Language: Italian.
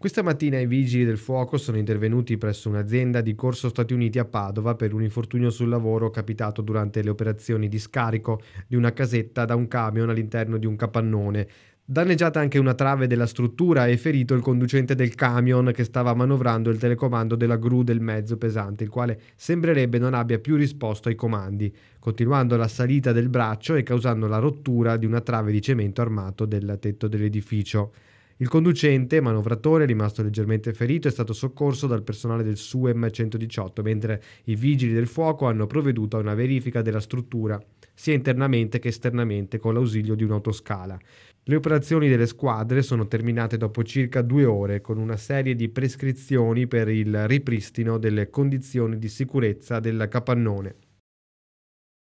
Questa mattina i vigili del fuoco sono intervenuti presso un'azienda di Corso Stati Uniti a Padova per un infortunio sul lavoro capitato durante le operazioni di scarico di una casetta da un camion all'interno di un capannone. Danneggiata anche una trave della struttura e ferito il conducente del camion che stava manovrando il telecomando della gru del mezzo pesante, il quale sembrerebbe non abbia più risposto ai comandi, continuando la salita del braccio e causando la rottura di una trave di cemento armato del tetto dell'edificio. Il conducente, manovratore, rimasto leggermente ferito, è stato soccorso dal personale del SUEM 118, mentre i vigili del fuoco hanno provveduto a una verifica della struttura, sia internamente che esternamente, con l'ausilio di un'autoscala. Le operazioni delle squadre sono terminate dopo circa due ore con una serie di prescrizioni per il ripristino delle condizioni di sicurezza del capannone.